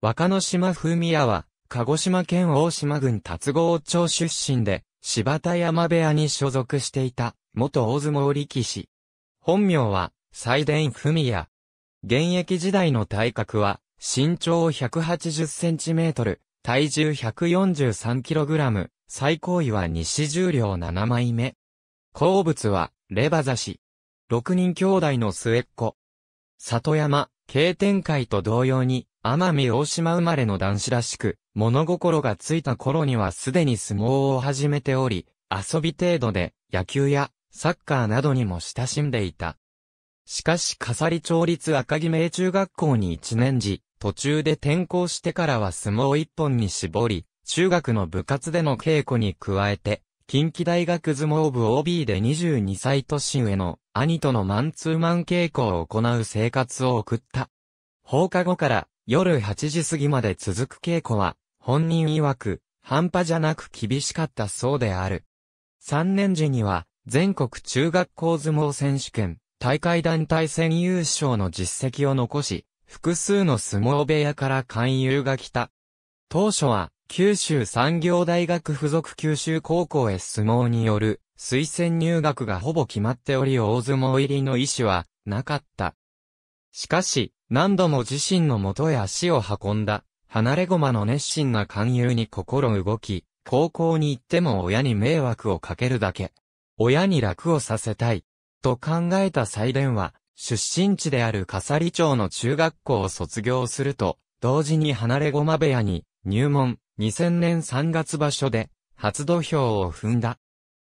若野島風宮也は、鹿児島県大島郡達郷町出身で、柴田山部屋に所属していた、元大相撲力士。本名は、西田文也。現役時代の体格は、身長1 8 0トル、体重1 4 3ラム、最高位は西重量7枚目。好物は、レバ刺し。6人兄弟の末っ子。里山、経天会と同様に、奄美大島生まれの男子らしく、物心がついた頃にはすでに相撲を始めており、遊び程度で野球やサッカーなどにも親しんでいた。しかし笠利町立赤木名中学校に一年時、途中で転校してからは相撲一本に絞り、中学の部活での稽古に加えて、近畿大学相撲部 OB で22歳年上の兄とのマンツーマン稽古を行う生活を送った。放課後から夜8時過ぎまで続く稽古は、本人曰く、半端じゃなく厳しかったそうである。3年時には、全国中学校相撲選手権、大会団体戦優勝の実績を残し、複数の相撲部屋から勧誘が来た。当初は、九州産業大学附属九州高校へ相撲による推薦入学がほぼ決まっており大相撲入りの意思はなかった。しかし、何度も自身の元へ足を運んだ、離れ駒の熱心な勧誘に心動き、高校に行っても親に迷惑をかけるだけ。親に楽をさせたい。と考えた祭伝は、出身地である笠利町の中学校を卒業すると、同時に離れ駒部屋に入門、2000年3月場所で、初土俵を踏んだ。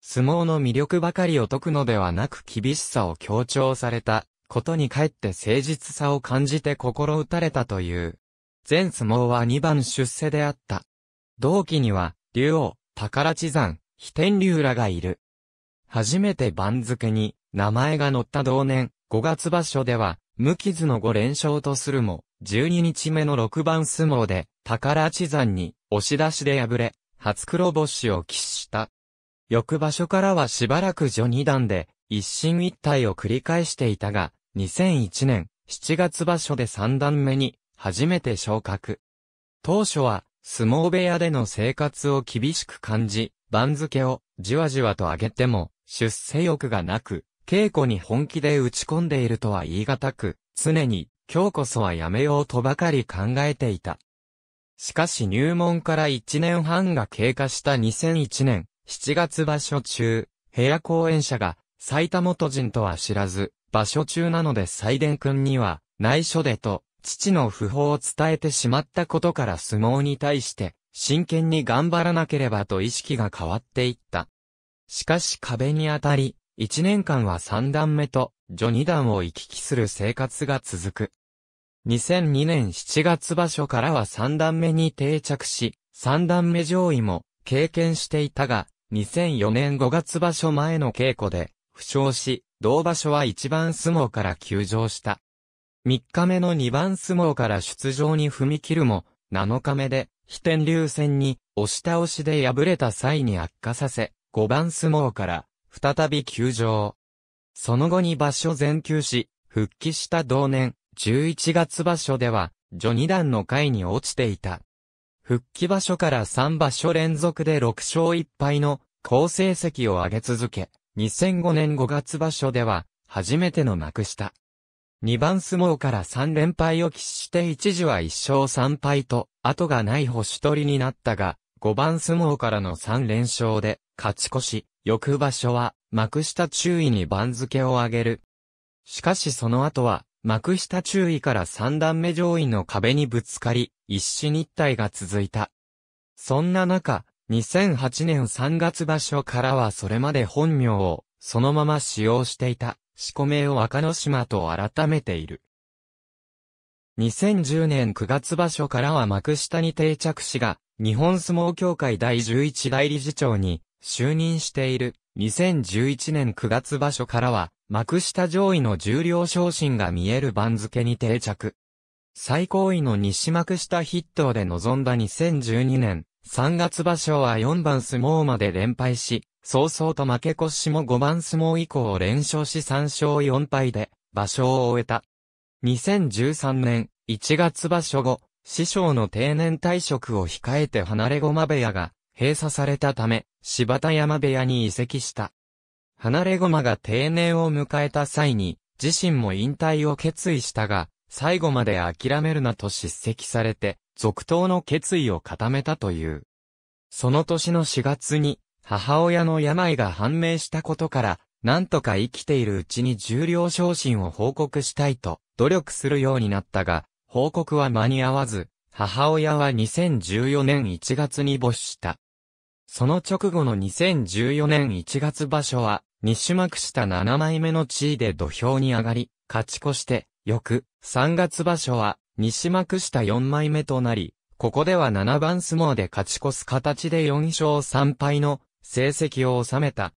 相撲の魅力ばかりを解くのではなく厳しさを強調されたことにかえって誠実さを感じて心打たれたという。全相撲は2番出世であった。同期には、竜王、宝地山、飛天竜らがいる。初めて番付に名前が載った同年、5月場所では、無傷の5連勝とするも、12日目の6番相撲で、宝地山に押し出しで敗れ、初黒星を喫した。翌場所からはしばらく序二段で、一進一退を繰り返していたが、2001年7月場所で3段目に初めて昇格。当初は相撲部屋での生活を厳しく感じ、番付をじわじわと上げても出世欲がなく、稽古に本気で打ち込んでいるとは言い難く、常に今日こそはやめようとばかり考えていた。しかし入門から1年半が経過した2001年7月場所中、部屋公演者が埼玉都人とは知らず、場所中なのでデン君には、内緒でと、父の訃報を伝えてしまったことから相撲に対して、真剣に頑張らなければと意識が変わっていった。しかし壁に当たり、1年間は3段目と、序2段を行き来する生活が続く。2002年7月場所からは3段目に定着し、3段目上位も経験していたが、2004年5月場所前の稽古で、負傷し、同場所は一番相撲から休場した。三日目の二番相撲から出場に踏み切るも、七日目で、非天竜戦に押し倒しで敗れた際に悪化させ、五番相撲から再び休場。その後に場所全休し、復帰した同年、11月場所では、序二段の回に落ちていた。復帰場所から三場所連続で六勝一敗の好成績を上げ続け、2005年5月場所では、初めての幕下。2番相撲から3連敗を喫して一時は1勝3敗と、後がない星取りになったが、5番相撲からの3連勝で、勝ち越し、翌場所は、幕下注意に番付を上げる。しかしその後は、幕下注意から3段目上位の壁にぶつかり、一死日体が続いた。そんな中、2008年3月場所からはそれまで本名をそのまま使用していた、四股名を赤野島と改めている。2010年9月場所からは幕下に定着しが、日本相撲協会第11代理事長に就任している。2011年9月場所からは、幕下上位の重量昇進が見える番付に定着。最高位の西幕下筆頭で臨んだ2012年、3月場所は4番相撲まで連敗し、早々と負け越しも5番相撲以降を連勝し3勝4敗で、場所を終えた。2013年1月場所後、師匠の定年退職を控えて離れ駒部屋が閉鎖されたため、柴田山部屋に移籍した。離れ駒が定年を迎えた際に、自身も引退を決意したが、最後まで諦めるなと叱責されて、続投の決意を固めたという。その年の4月に、母親の病が判明したことから、なんとか生きているうちに重量昇進を報告したいと努力するようになったが、報告は間に合わず、母親は2014年1月に没した。その直後の2014年1月場所は、西幕下7枚目の地位で土俵に上がり、勝ち越して、翌、3月場所は、西幕下4枚目となり、ここでは7番相撲で勝ち越す形で4勝3敗の成績を収めた。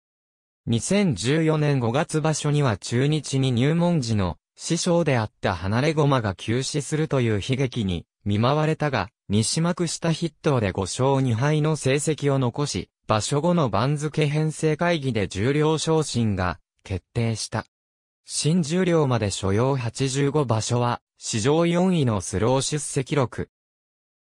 2014年5月場所には中日に入門時の師匠であった離れ駒が休止するという悲劇に見舞われたが、西幕下筆頭で5勝2敗の成績を残し、場所後の番付編成会議で重量昇進が決定した。新十両まで所要85場所は、史上4位のスロー出席録。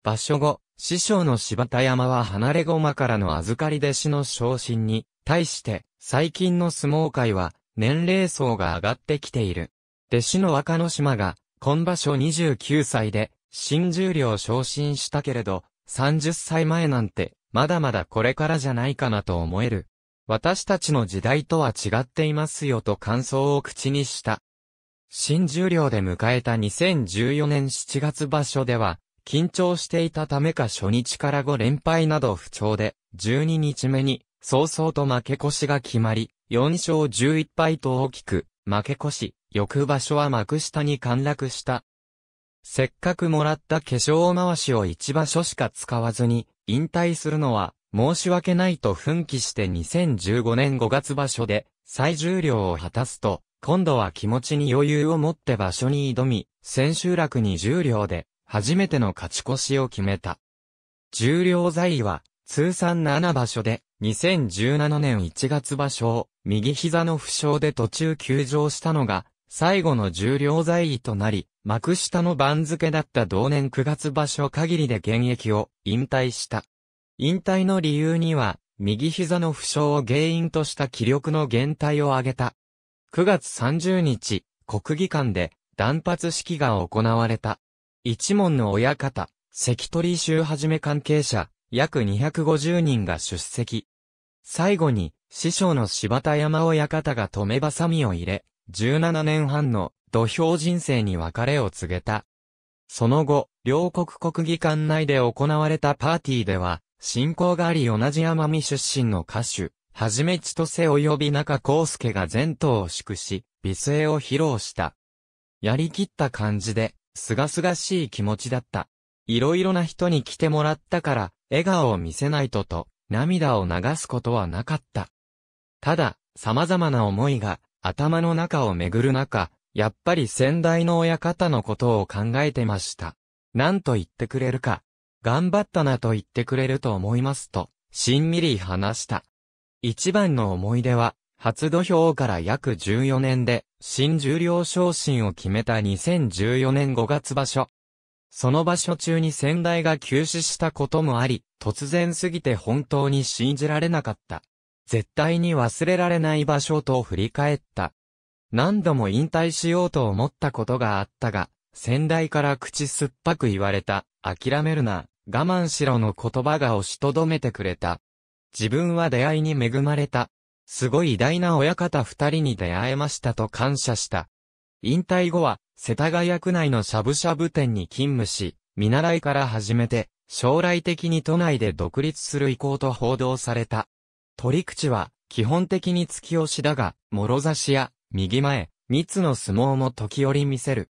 場所後、師匠の柴田山は離れ駒からの預かり弟子の昇進に、対して、最近の相撲界は、年齢層が上がってきている。弟子の若野島が、今場所29歳で、新十両昇進したけれど、30歳前なんて、まだまだこれからじゃないかなと思える。私たちの時代とは違っていますよと感想を口にした。新十両で迎えた2014年7月場所では、緊張していたためか初日から5連敗など不調で、12日目に、早々と負け越しが決まり、4勝11敗と大きく、負け越し、翌場所は幕下に陥落した。せっかくもらった化粧回しを1場所しか使わずに、引退するのは、申し訳ないと奮起して2015年5月場所で最重量を果たすと、今度は気持ちに余裕を持って場所に挑み、千秋楽に重量で初めての勝ち越しを決めた。重量在位は通算7場所で2017年1月場所を右膝の負傷で途中休場したのが最後の重量在位となり、幕下の番付だった同年9月場所限りで現役を引退した。引退の理由には、右膝の負傷を原因とした気力の減退を挙げた。9月30日、国技館で断髪式が行われた。一門の親方、関取衆はじめ関係者、約250人が出席。最後に、師匠の柴田山親方が止めばさみを入れ、17年半の土俵人生に別れを告げた。その後、両国国技館内で行われたパーティーでは、信仰があり同じ奄美出身の歌手、はじめ千歳及び中康介が前頭を祝し、美声を披露した。やりきった感じで、すがすがしい気持ちだった。いろいろな人に来てもらったから、笑顔を見せないとと、涙を流すことはなかった。ただ、様々な思いが、頭の中を巡る中、やっぱり先代の親方のことを考えてました。何と言ってくれるか、頑張ったなと言ってくれると思いますと、しんみり話した。一番の思い出は、初土俵から約14年で、新十両昇進を決めた2014年5月場所。その場所中に先代が休止したこともあり、突然すぎて本当に信じられなかった。絶対に忘れられない場所と振り返った。何度も引退しようと思ったことがあったが、先代から口酸っぱく言われた、諦めるな、我慢しろの言葉が押しとどめてくれた。自分は出会いに恵まれた。すごい偉大な親方二人に出会えましたと感謝した。引退後は、世田谷区内のしゃぶしゃぶ店に勤務し、見習いから始めて、将来的に都内で独立する意向と報道された。取り口は、基本的に突き押しだが、諸差しや、右前、三つの相撲も時折見せる。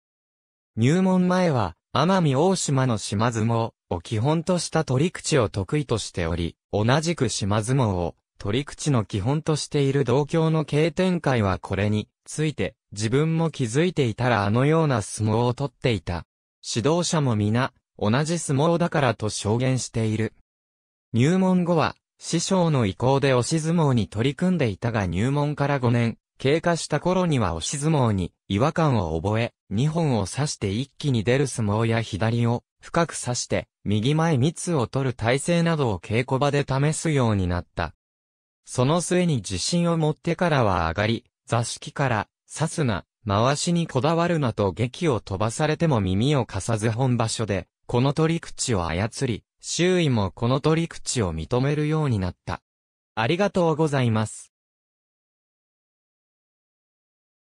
入門前は、奄美大島の島相撲、を基本とした取り口を得意としており、同じく島相撲を取り口の基本としている同郷の経典会はこれについて、自分も気づいていたらあのような相撲を取っていた。指導者も皆、同じ相撲だからと証言している。入門後は、師匠の意向で押し相撲に取り組んでいたが入門から5年、経過した頃には押し相撲に違和感を覚え、2本を刺して一気に出る相撲や左を深く刺して、右前密を取る体勢などを稽古場で試すようになった。その末に自信を持ってからは上がり、座敷から、刺すな、回しにこだわるなと劇を飛ばされても耳を貸さず本場所で、この取り口を操り、周囲もこの取り口を認めるようになった。ありがとうございます。